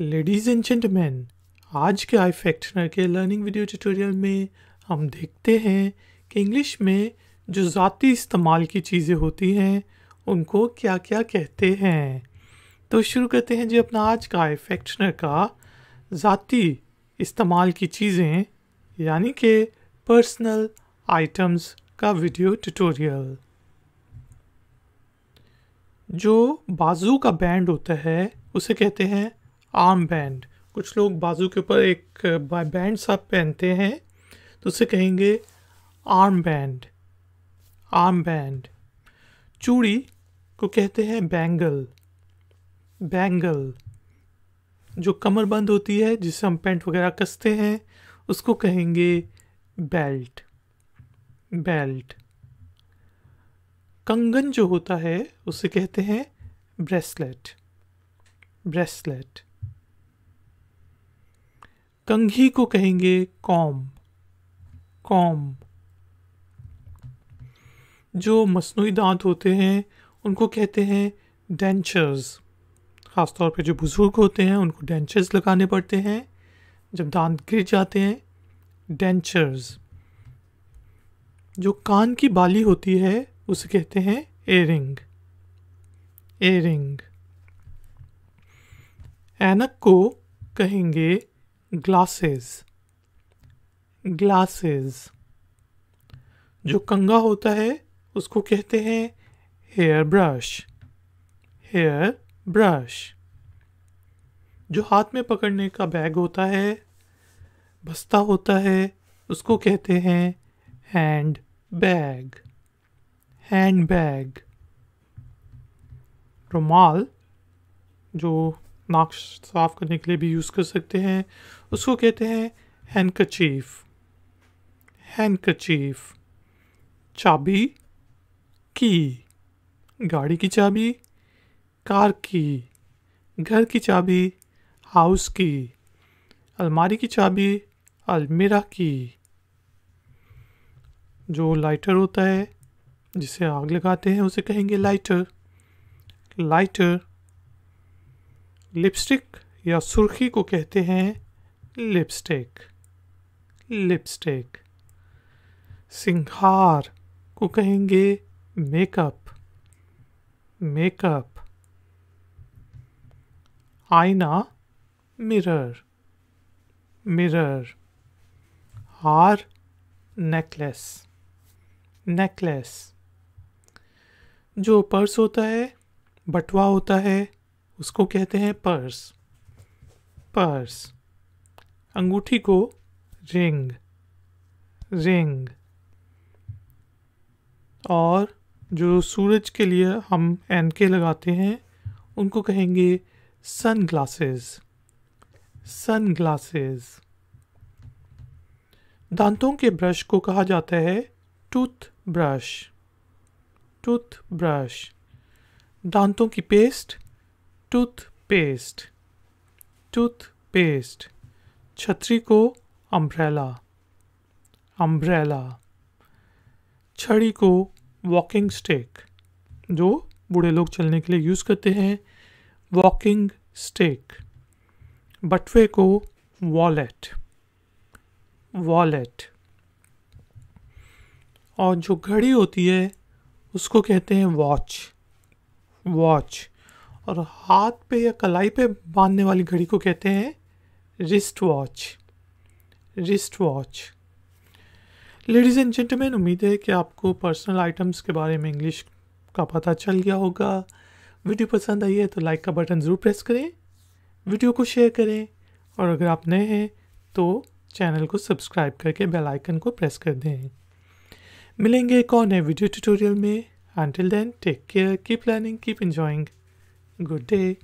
Ladies and gentlemen आज के आई फैक्टनर के लर्निंग वीडियो ट्यूटोरियल में हम देखते हैं कि इंग्लिश में जो ज़ाती इस्तेमाल की चीज़ें होती हैं उनको क्या क्या कहते हैं तो शुरू करते हैं जी अपना आज का आई फैक्टनर का ज़ाती इस्तेमाल की चीज़ें यानी कि पर्सनल आइटम्स का वीडियो ट्यूटोरियल जो बाजू का बैंड होता है उसे कहते हैं आर्म बैंड कुछ लोग बाजू के ऊपर एक बैंड सा पहनते हैं तो उसे कहेंगे आर्म बैंड आर्म बैंड चूड़ी को कहते हैं बैंगल बैंगल जो कमर बंद होती है जिसे हम पेंट वगैरह कसते हैं उसको कहेंगे बेल्ट बेल्ट कंगन जो होता है उसे कहते हैं ब्रेसलेट ब्रेसलेट कंघी को कहेंगे कॉम कॉम जो मसनू दांत होते हैं उनको कहते हैं डेंचर्स ख़ासतौर पे जो बुज़ुर्ग होते हैं उनको डेंचर्स लगाने पड़ते हैं जब दांत गिर जाते हैं डेंचर्स जो कान की बाली होती है उसे कहते हैं एयरिंग एयरिंग एनक को कहेंगे ग्लासेस ग्लासेस जो कंगा होता है उसको कहते हैं हेयर ब्रश हेयर ब्रश जो हाथ में पकड़ने का बैग होता है बस्ता होता है उसको कहते हैं हैंड बैग हैंड बैग रुमाल जो नाक साफ करने के लिए भी यूज़ कर सकते हैं उसको कहते हैं हैंकचीफ हैंकचीफ चाबी की गाड़ी की चाबी कार की घर की चाबी हाउस की अलमारी की चाबी अलमीरा की जो लाइटर होता है जिसे आग लगाते हैं उसे कहेंगे लाइटर लाइटर लिपस्टिक या सुर्खी को कहते हैं लिपस्टिक लिपस्टिक सिंघार को कहेंगे मेकअप मेकअप आईना मिरर मिरर हार नेकलेस नेकलेस जो पर्स होता है बटवा होता है उसको कहते हैं पर्स पर्स अंगूठी को रिंग रिंग और जो सूरज के लिए हम एन के लगाते हैं उनको कहेंगे सन ग्लासेस सन ग्लासेस दांतों के ब्रश को कहा जाता है टूथ ब्रश टूथ ब्रश दांतों की पेस्ट टूथपेस्ट टूथपेस्ट छतरी को अम्ब्रेला अम्ब्रेला छड़ी को वॉकिंग स्टिक जो बूढ़े लोग चलने के लिए यूज़ करते हैं वॉकिंग स्टिक बटवे को वॉलेट वॉलेट और जो घड़ी होती है उसको कहते हैं वॉच वॉच और हाथ पे या कलाई पे बांधने वाली घड़ी को कहते हैं wrist watch wrist watch ladies and gentleman उम्मीद है कि आपको पर्सनल आइटम्स के बारे में इंग्लिश का पता चल गया होगा वीडियो पसंद आई है तो लाइक का बटन ज़रूर प्रेस करें वीडियो को शेयर करें और अगर आप नए हैं तो चैनल को सब्सक्राइब करके बेल आइकन को प्रेस कर दें मिलेंगे एक और नए वीडियो ट्यूटोरियल में Until then take care keep learning keep enjoying Good day.